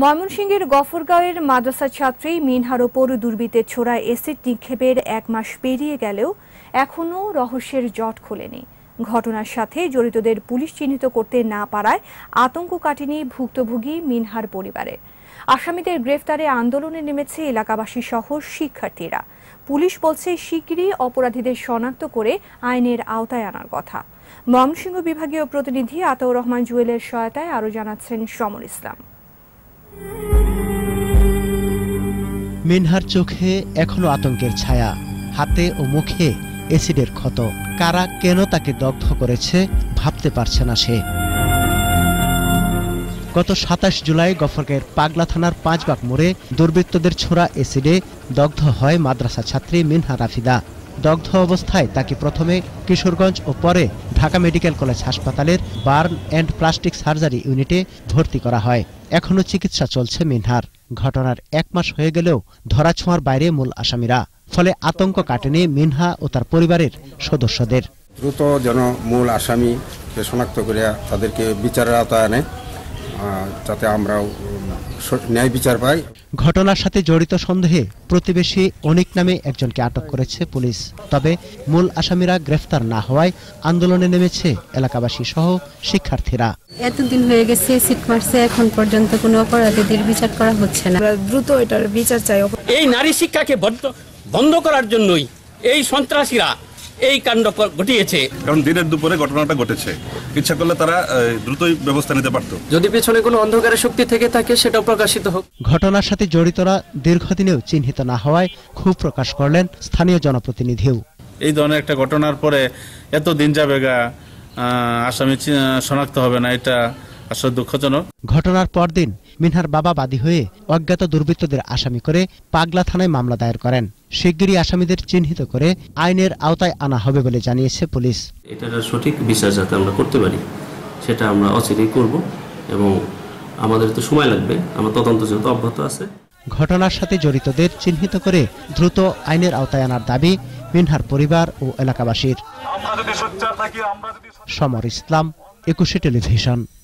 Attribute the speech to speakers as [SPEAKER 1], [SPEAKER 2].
[SPEAKER 1] ময়মনসিংহের গফরগাঁওয়ের মাদ্রাসা ছাত্রী মিনহার ওপর দুর্বৃত্তের ছোড়া এসিড নিক্ষেপের এক মাস পেরিয়ে গেলেও এখনও রহস্যের জট খোলেনি ঘটনার সাথে জড়িতদের পুলিশ চিহ্নিত করতে না পারায় আতঙ্ক কাটেনি ভুক্তভোগী মিনহার পরিবারে আসামিদের গ্রেফতারে আন্দোলনে নেমেছে এলাকাবাসী সহ শিক্ষার্থীরা পুলিশ বলছে শিগগিরই অপরাধীদের শনাক্ত করে আইনের আওতায় আনার কথা ময়মনসিংহ বিভাগীয় প্রতিনিধি আতাউর রহমান জুয়েলের সহায়তায় আরও জানাচ্ছেন সমর ইসলাম
[SPEAKER 2] মিনহার চোখে এখনো আতঙ্কের ছায়া হাতে ও মুখে অ্যাসিডের ক্ষত কারা কেন তাকে দগ্ধ করেছে ভাবতে পারছে না সে গত সাতাশ জুলাই গফরগের পাগলা থানার পাঁচবাগ মোড়ে দুর্বৃত্তদের ছোড়া এসিডে দগ্ধ হয় মাদ্রাসা ছাত্রী মিনহা রাফিদা দগ্ধ অবস্থায় তাকে প্রথমে কিশোরগঞ্জ ও পরে ঢাকা মেডিকেল কলেজ হাসপাতালের বার্ন অ্যান্ড প্লাস্টিক সার্জারি ইউনিটে ভর্তি করা হয় এখনও চিকিৎসা চলছে মিনহার ঘটনার এক মাস হয়ে গেলেও ধরাছোঁয়ার বাইরে মূল আসামিরা ফলে আতঙ্ক কাটেনি মিনহা ও তার পরিবারের সদস্যদের দ্রুত যেন মূল আসামিকে শনাক্ত করিয়া তাদেরকে বিচারের আওতায় আনে যাতে আমরাও ন্যায় বিচার পাই ঘটনার সাথে জড়িত সন্দেহে প্রতিবেশী অনেক নামে একজনকে আটক করেছে পুলিশ তবে মূল আসামিরা গ্রেফতার না হওয়ায় আন্দোলনে নেমেছে এলাকাবাসী সহ শিক্ষার্থীরা
[SPEAKER 1] এতদিন হয়ে গেছে সিট মারছে এখন পর্যন্ত কোনো অপরাধীদের বিচার করা হচ্ছে না দ্রুত এটার বিচার চাই
[SPEAKER 2] এই নারী শিক্ষাকে বন্ধ করার জন্যই এই সন্ত্রাসীরা এই কাণ্ড ঘটিয়েছে কারণ দিনের দুপুরে ঘটনাটা ঘটেছে ইচ্ছা করলে তারা দ্রুতই ব্যবস্থা নিতে পারত যদি পেছনে কোনো অন্ধকারের শক্তি থেকে থাকে সেটাও প্রকাশিত হোক ঘটনার সাথে জড়িতরা দীর্ঘদিনেও চিহ্নিত না হওয়ায় খুব প্রকাশ করলেন স্থানীয় জনপ্রতিনিধিও এই ধরনের একটা ঘটনার পরে এত দিন যাবে গা আসামি শনাক্ত হবে না এটা আসলে দুঃখজনক ঘটনার পরদিন মিনহার বাবা বাদী হয়ে অজ্ঞাত দুর্বৃত্তদের আসামি করে পাগলা থানায় মামলা দায়ের করেন শিগগিরই আসামিদের চিহ্নিত করে আইনের আওতায় আনা হবে বলে জানিয়েছে পুলিশ এটা সঠিক বিচার যাতে আমরা করতে পারি সেটা আমরা অচিরেই করব এবং আমাদের তো সময় লাগবে আমার তদন্ত যেহেতু অব্যাহত আছে ঘটনার সাথে জড়িতদের চিহ্নিত করে দ্রুত আইনের আওতায় আনার দাবি মিনহার পরিবার ও এলাকাবাসীর সমর ইসলাম একুশে টেলিভিশন